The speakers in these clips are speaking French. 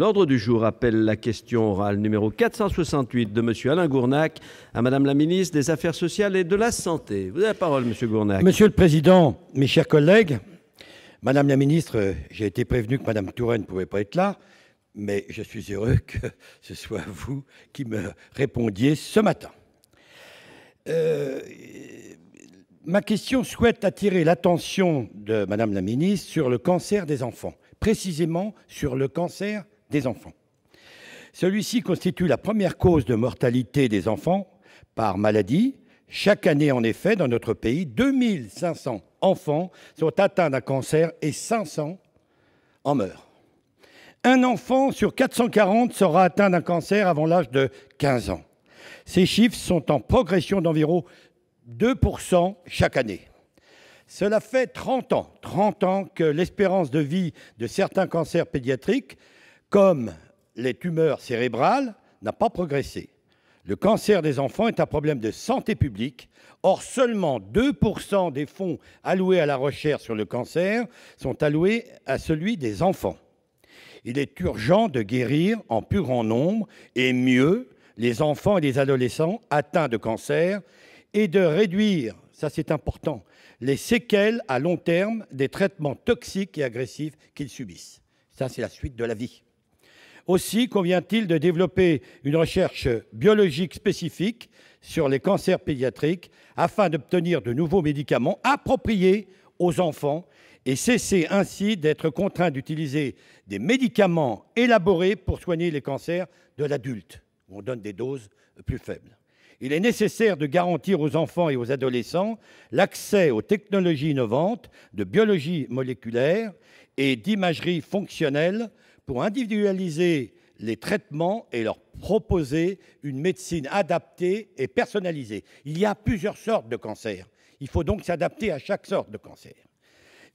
L'ordre du jour appelle la question orale numéro 468 de M. Alain Gournac à Mme la ministre des Affaires sociales et de la Santé. Vous avez la parole, M. Gournac. Monsieur le Président, mes chers collègues, Madame la ministre, j'ai été prévenu que Mme Touraine ne pouvait pas être là, mais je suis heureux que ce soit vous qui me répondiez ce matin. Euh, ma question souhaite attirer l'attention de Madame la ministre sur le cancer des enfants, précisément sur le cancer des enfants. Celui-ci constitue la première cause de mortalité des enfants par maladie. Chaque année, en effet, dans notre pays, 2500 enfants sont atteints d'un cancer et 500 en meurent. Un enfant sur 440 sera atteint d'un cancer avant l'âge de 15 ans. Ces chiffres sont en progression d'environ 2% chaque année. Cela fait 30 ans, 30 ans que l'espérance de vie de certains cancers pédiatriques comme les tumeurs cérébrales, n'a pas progressé. Le cancer des enfants est un problème de santé publique. Or, seulement 2% des fonds alloués à la recherche sur le cancer sont alloués à celui des enfants. Il est urgent de guérir en plus grand nombre et mieux les enfants et les adolescents atteints de cancer et de réduire, ça c'est important, les séquelles à long terme des traitements toxiques et agressifs qu'ils subissent. Ça c'est la suite de la vie. Aussi convient-il de développer une recherche biologique spécifique sur les cancers pédiatriques afin d'obtenir de nouveaux médicaments appropriés aux enfants et cesser ainsi d'être contraint d'utiliser des médicaments élaborés pour soigner les cancers de l'adulte, où on donne des doses plus faibles. Il est nécessaire de garantir aux enfants et aux adolescents l'accès aux technologies innovantes de biologie moléculaire et d'imagerie fonctionnelle pour individualiser les traitements et leur proposer une médecine adaptée et personnalisée. Il y a plusieurs sortes de cancers. Il faut donc s'adapter à chaque sorte de cancer.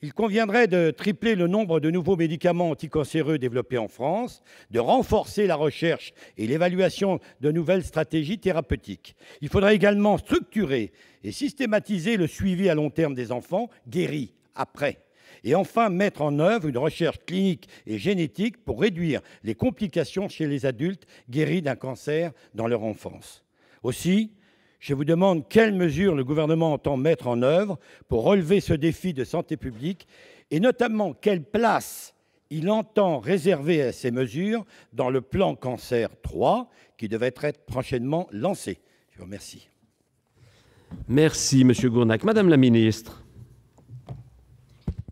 Il conviendrait de tripler le nombre de nouveaux médicaments anticancéreux développés en France, de renforcer la recherche et l'évaluation de nouvelles stratégies thérapeutiques. Il faudrait également structurer et systématiser le suivi à long terme des enfants guéris après et enfin, mettre en œuvre une recherche clinique et génétique pour réduire les complications chez les adultes guéris d'un cancer dans leur enfance. Aussi, je vous demande quelles mesures le gouvernement entend mettre en œuvre pour relever ce défi de santé publique et notamment quelle place il entend réserver à ces mesures dans le plan cancer 3 qui devait être prochainement lancé. Je vous remercie. Merci, Monsieur Gournac. Madame la Ministre.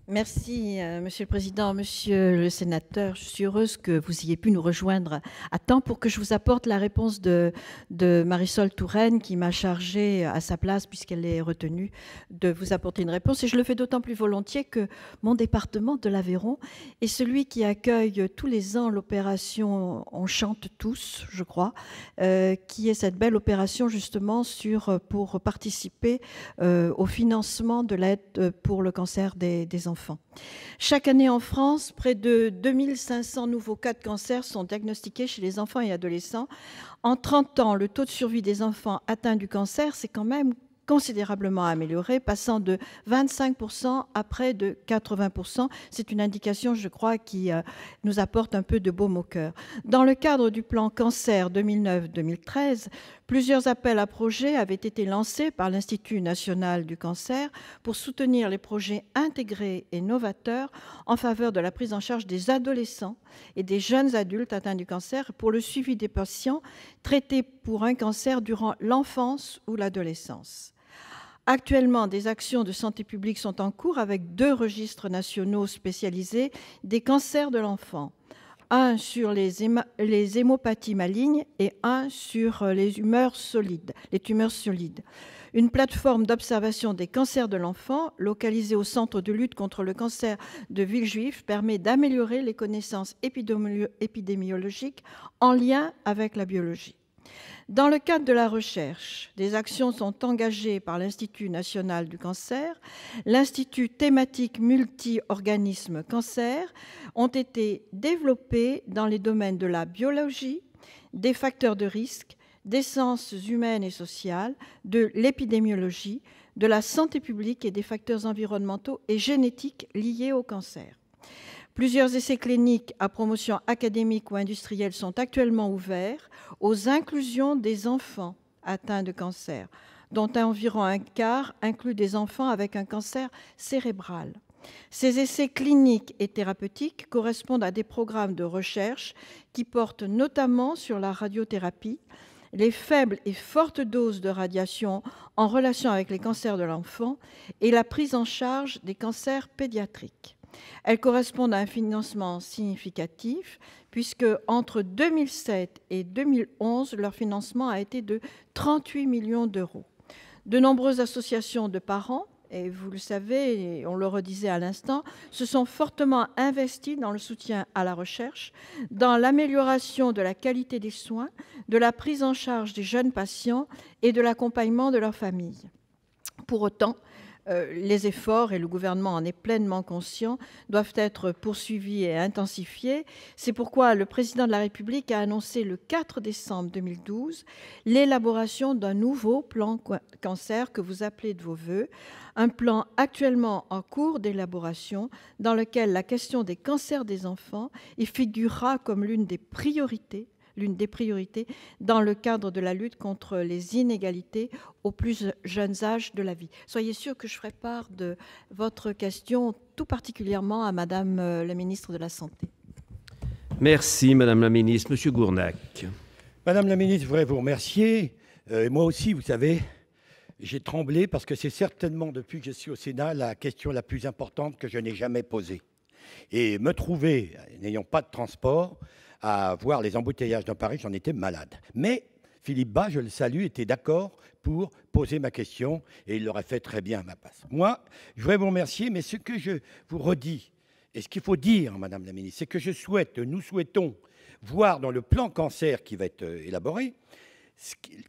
Merci, euh, Monsieur le Président. Monsieur le Sénateur, je suis heureuse que vous ayez pu nous rejoindre à temps pour que je vous apporte la réponse de, Marisol Touraine, qui m'a chargée à sa place, puisqu'elle est retenue, de vous apporter une réponse. Et je le fais d'autant plus volontiers que mon département de l'Aveyron est celui qui accueille tous les ans l'opération On chante tous, je crois, euh, qui est cette belle opération justement sur, pour participer euh, au financement de l'aide pour le cancer des enfants chaque année en France, près de 2500 nouveaux cas de cancer sont diagnostiqués chez les enfants et adolescents. En 30 ans, le taux de survie des enfants atteints du cancer, c'est quand même considérablement améliorée, passant de 25% à près de 80%. C'est une indication, je crois, qui euh, nous apporte un peu de baume au cœur. Dans le cadre du plan cancer 2009-2013, plusieurs appels à projets avaient été lancés par l'Institut national du cancer pour soutenir les projets intégrés et novateurs en faveur de la prise en charge des adolescents et des jeunes adultes atteints du cancer pour le suivi des patients traités pour un cancer durant l'enfance ou l'adolescence. Actuellement, des actions de santé publique sont en cours avec deux registres nationaux spécialisés des cancers de l'enfant. Un sur les, hémopathies malignes et un sur euh, les, humeurs solides, les tumeurs solides. Une plateforme d'observation des cancers de l'enfant, localisée au Centre de lutte contre le cancer de Villejuif, permet d'améliorer les connaissances épidémiologiques en lien avec la biologie. Dans le cadre de la recherche, des actions sont engagées par l'Institut national du cancer. L'Institut thématique multi-organismes cancer ont été développés dans les domaines de la biologie, des facteurs de risque, des sciences humaines et sociales, de l'épidémiologie, de la santé publique et des facteurs environnementaux et génétiques liés au cancer. Plusieurs essais cliniques à promotion académique ou industrielle sont actuellement ouverts aux inclusions des enfants atteints de cancer, dont environ un quart inclut des enfants avec un cancer cérébral. Ces essais cliniques et thérapeutiques correspondent à des programmes de recherche qui portent notamment sur la radiothérapie, les faibles et fortes doses de radiation en relation avec les cancers de l'enfant et la prise en charge des cancers pédiatriques. Elles correspondent à un financement significatif, puisque entre 2007 et 2011, leur financement a été de 38 millions d'euros. De nombreuses associations de parents, et vous le savez, on le redisait à l'instant, se sont fortement investies dans le soutien à la recherche, dans l'amélioration de la qualité des soins, de la prise en charge des jeunes patients et de l'accompagnement de leurs familles. Pour autant, euh, les efforts, et le gouvernement en est pleinement conscient, doivent être poursuivis et intensifiés. C'est pourquoi le président de la République a annoncé le 4 décembre 2012 l'élaboration d'un nouveau plan cancer que vous appelez de vos voeux, un plan actuellement en cours d'élaboration dans lequel la question des cancers des enfants y figurera comme l'une des priorités l'une des priorités dans le cadre de la lutte contre les inégalités aux plus jeunes âges de la vie. Soyez sûr que je ferai part de votre question tout particulièrement à Madame euh, la ministre de la Santé. Merci Madame la ministre. Monsieur Gournac. Madame la ministre, je voudrais vous remercier. Euh, moi aussi, vous savez, j'ai tremblé parce que c'est certainement, depuis que je suis au Sénat, la question la plus importante que je n'ai jamais posée. Et me trouver, n'ayant pas de transport, à voir les embouteillages dans Paris, j'en étais malade. Mais Philippe Bas, je le salue, était d'accord pour poser ma question et il l'aurait fait très bien à ma place. Moi, je voudrais vous remercier, mais ce que je vous redis, et ce qu'il faut dire, Madame la Ministre, c'est que je souhaite, nous souhaitons voir dans le plan cancer qui va être euh, élaboré,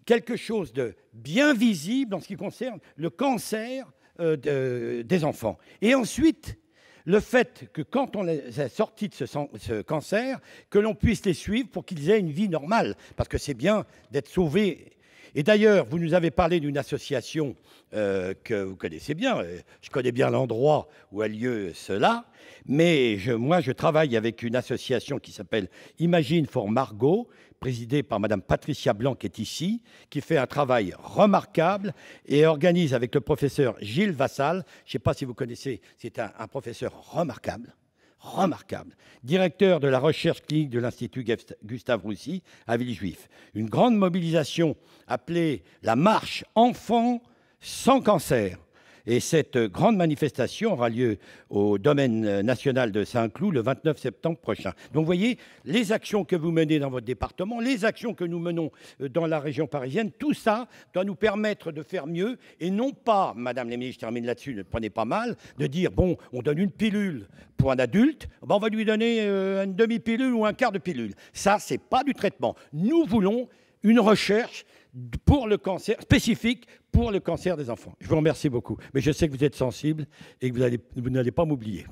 quelque chose de bien visible en ce qui concerne le cancer euh, de, des enfants. Et ensuite, le fait que quand on les a sortis de ce, ce cancer, que l'on puisse les suivre pour qu'ils aient une vie normale. Parce que c'est bien d'être sauvé et d'ailleurs, vous nous avez parlé d'une association euh, que vous connaissez bien. Euh, je connais bien l'endroit où a lieu cela. Mais je, moi, je travaille avec une association qui s'appelle Imagine for Margot, présidée par Madame Patricia Blanc, qui est ici, qui fait un travail remarquable et organise avec le professeur Gilles Vassal. Je ne sais pas si vous connaissez, c'est un professeur remarquable remarquable, directeur de la recherche clinique de l'Institut Gustave Roussy à Villejuif. Une grande mobilisation appelée la marche enfants sans cancer et cette grande manifestation aura lieu au domaine euh, national de Saint-Cloud le 29 septembre prochain. Donc vous voyez, les actions que vous menez dans votre département, les actions que nous menons euh, dans la région parisienne, tout ça doit nous permettre de faire mieux et non pas, Madame la ministre, je termine là-dessus, ne prenez pas mal, de dire, bon, on donne une pilule pour un adulte, eh ben, on va lui donner euh, une demi-pilule ou un quart de pilule. Ça, c'est pas du traitement. Nous voulons une recherche pour le cancer, spécifique pour le cancer des enfants. Je vous remercie beaucoup, mais je sais que vous êtes sensible et que vous n'allez pas m'oublier.